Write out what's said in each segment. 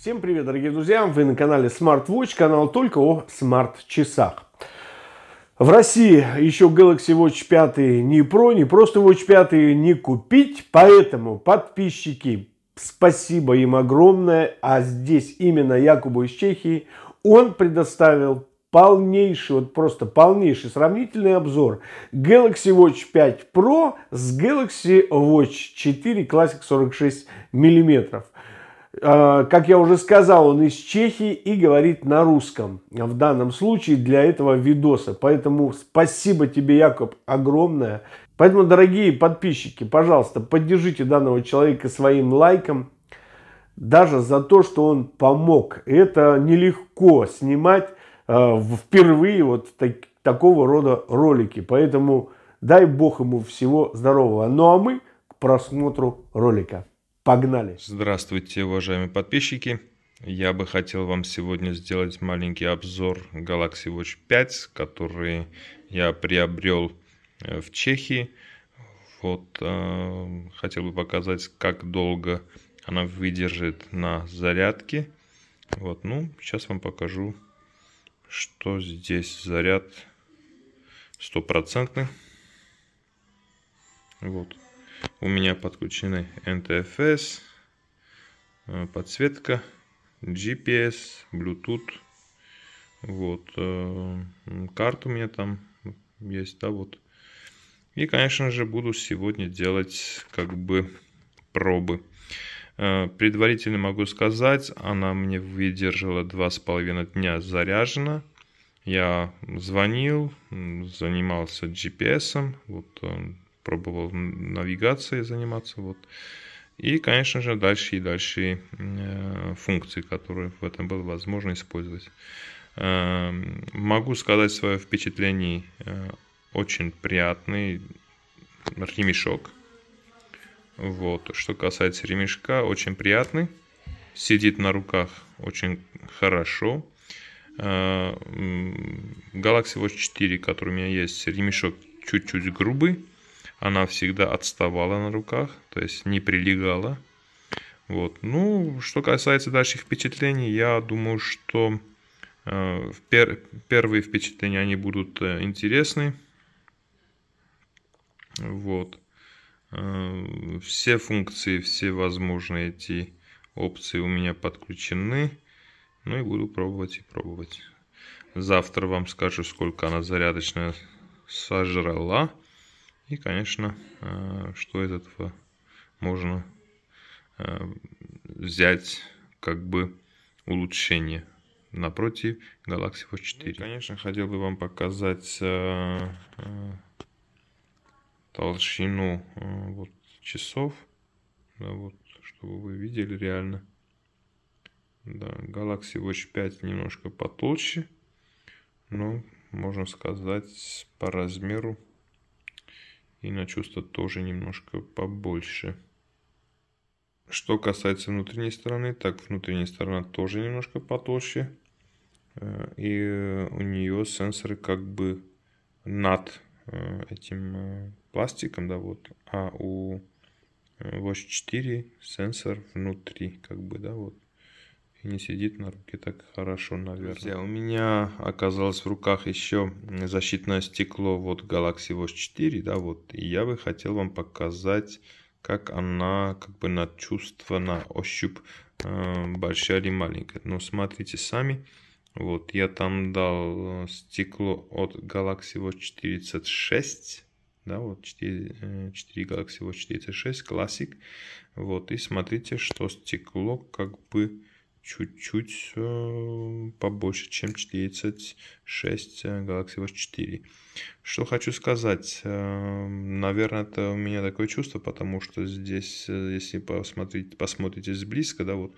Всем привет, дорогие друзья! Вы на канале SmartWatch, канал только о смарт-часах. В России еще Galaxy Watch 5 не про, не просто Watch 5 не купить, поэтому подписчики, спасибо им огромное, а здесь именно Якубу из Чехии, он предоставил полнейший, вот просто полнейший сравнительный обзор Galaxy Watch 5 Pro с Galaxy Watch 4 Classic 46 миллиметров. Э, как я уже сказал, он из Чехии и говорит на русском. В данном случае для этого видоса. Поэтому спасибо тебе, Якоб, огромное. Поэтому, дорогие подписчики, пожалуйста, поддержите данного человека своим лайком. Даже за то, что он помог. Это нелегко снимать э, впервые вот так, такого рода ролики. Поэтому дай бог ему всего здорового. Ну а мы к просмотру ролика. Погнали! Здравствуйте, уважаемые подписчики! Я бы хотел вам сегодня сделать маленький обзор Galaxy Watch 5, который я приобрел э, в Чехии. Вот, э, хотел бы показать, как долго она выдержит на зарядке. Вот, ну, сейчас вам покажу, что здесь заряд стопроцентный. Вот, у меня подключены NTFS, э, подсветка, GPS, Bluetooth. Вот. Э, карта у меня там есть, да, вот. И, конечно же, буду сегодня делать как бы пробы. Э, предварительно могу сказать, она мне выдержала 2,5 дня заряжена. Я звонил, занимался GPS, вот пробовал навигацией заниматься. Вот. И, конечно же, дальше и дальше э, функции, которые в этом было возможно использовать. Эм, могу сказать свое впечатление. Э, очень приятный ремешок. Вот. Что касается ремешка, очень приятный. Сидит на руках очень хорошо. Э, Galaxy Watch 4, который у меня есть, ремешок чуть-чуть грубый она всегда отставала на руках, то есть не прилегала. Вот. Ну, что касается дальших впечатлений, я думаю, что э, пер первые впечатления, они будут э, интересны. Вот. Э, все функции, все возможные эти опции у меня подключены. Ну и буду пробовать и пробовать. Завтра вам скажу, сколько она зарядочная сожрала. И, конечно, э, что из этого можно э, взять как бы улучшение напротив Galaxy Watch 4. Ну, конечно, хотел бы вам показать э, толщину вот, часов, да, вот, чтобы вы видели реально. Да, Galaxy Watch 5 немножко потолще, но можно сказать по размеру и на чувства тоже немножко побольше. Что касается внутренней стороны, так внутренняя сторона тоже немножко потолще. Э, и у нее сенсоры как бы над э, этим э, пластиком, да, вот, а у Watch 4 сенсор внутри, как бы, да, вот и не сидит на руке так хорошо, наверное. Друзья, у меня оказалось в руках еще защитное стекло вот Galaxy Watch 4, да, вот, и я бы хотел вам показать, как она как бы на чувство, на ощупь э, большая или маленькая. Но смотрите сами, вот, я там дал э, стекло от Galaxy Watch 46, да, вот 4, 4 э, Galaxy Watch 46 классик, вот, и смотрите, что стекло как бы чуть-чуть э, побольше, чем 36 э, Galaxy Watch 4. Что хочу сказать, э, наверное, это у меня такое чувство, потому что здесь, если посмотреть, посмотрите сблизко, да, вот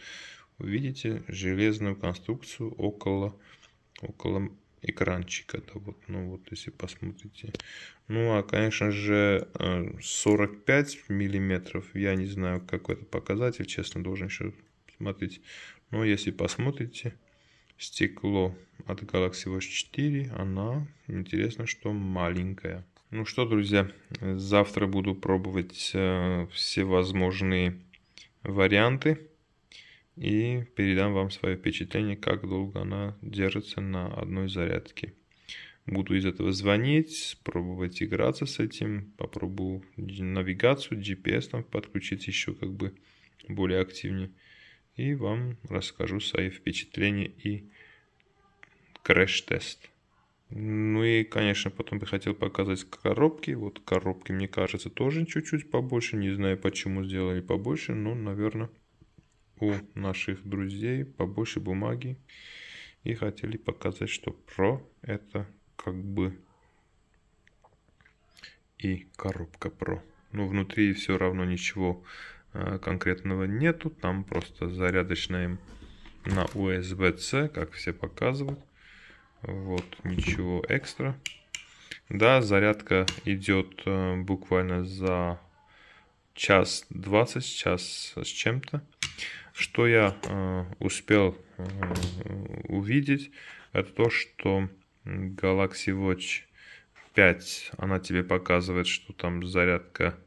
увидите железную конструкцию около, около экранчика, да, вот, ну вот, если посмотрите. Ну, а, конечно же, 45 миллиметров, я не знаю, какой это показатель, честно, должен еще смотреть. Но ну, если посмотрите, стекло от Galaxy Watch 4, она, интересно, что маленькая. Ну что, друзья, завтра буду пробовать э, всевозможные варианты и передам вам свое впечатление, как долго она держится на одной зарядке. Буду из этого звонить, пробовать играться с этим, попробую навигацию, GPS там подключить еще как бы более активнее и вам расскажу свои впечатления и крэш-тест. Ну и, конечно, потом бы хотел показать коробки. Вот коробки, мне кажется, тоже чуть-чуть побольше. Не знаю, почему сделали побольше, но, наверное, у наших друзей побольше бумаги. И хотели показать, что про это как бы и коробка про. Но ну, внутри все равно ничего Э, конкретного нету, там просто зарядочная на USB-C, как все показывают. Вот, ничего экстра. Да, зарядка идет э, буквально за час 20, час с чем-то. Что я э, успел увидеть, это то, что Galaxy Watch 5, она тебе показывает, что там зарядка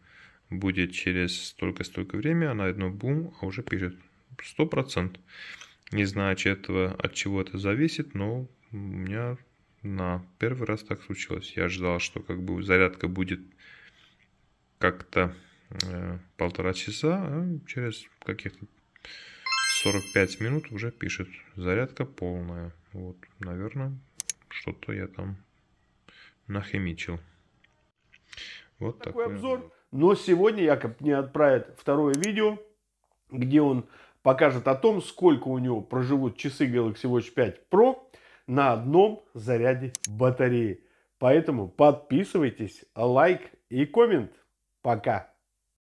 будет через столько-столько времени она одно бум, а уже пишет 100%. Не знаю от этого, от чего это зависит, но у меня на первый раз так случилось. Я ждал, что как бы зарядка будет как-то э, полтора часа, а через каких-то 45 минут уже пишет зарядка полная. Вот, наверное, что-то я там нахимичил. Вот такой, такой обзор. Но сегодня Якоб мне отправит второе видео, где он покажет о том, сколько у него проживут часы Galaxy Watch 5 Pro на одном заряде батареи. Поэтому подписывайтесь, лайк и коммент. Пока!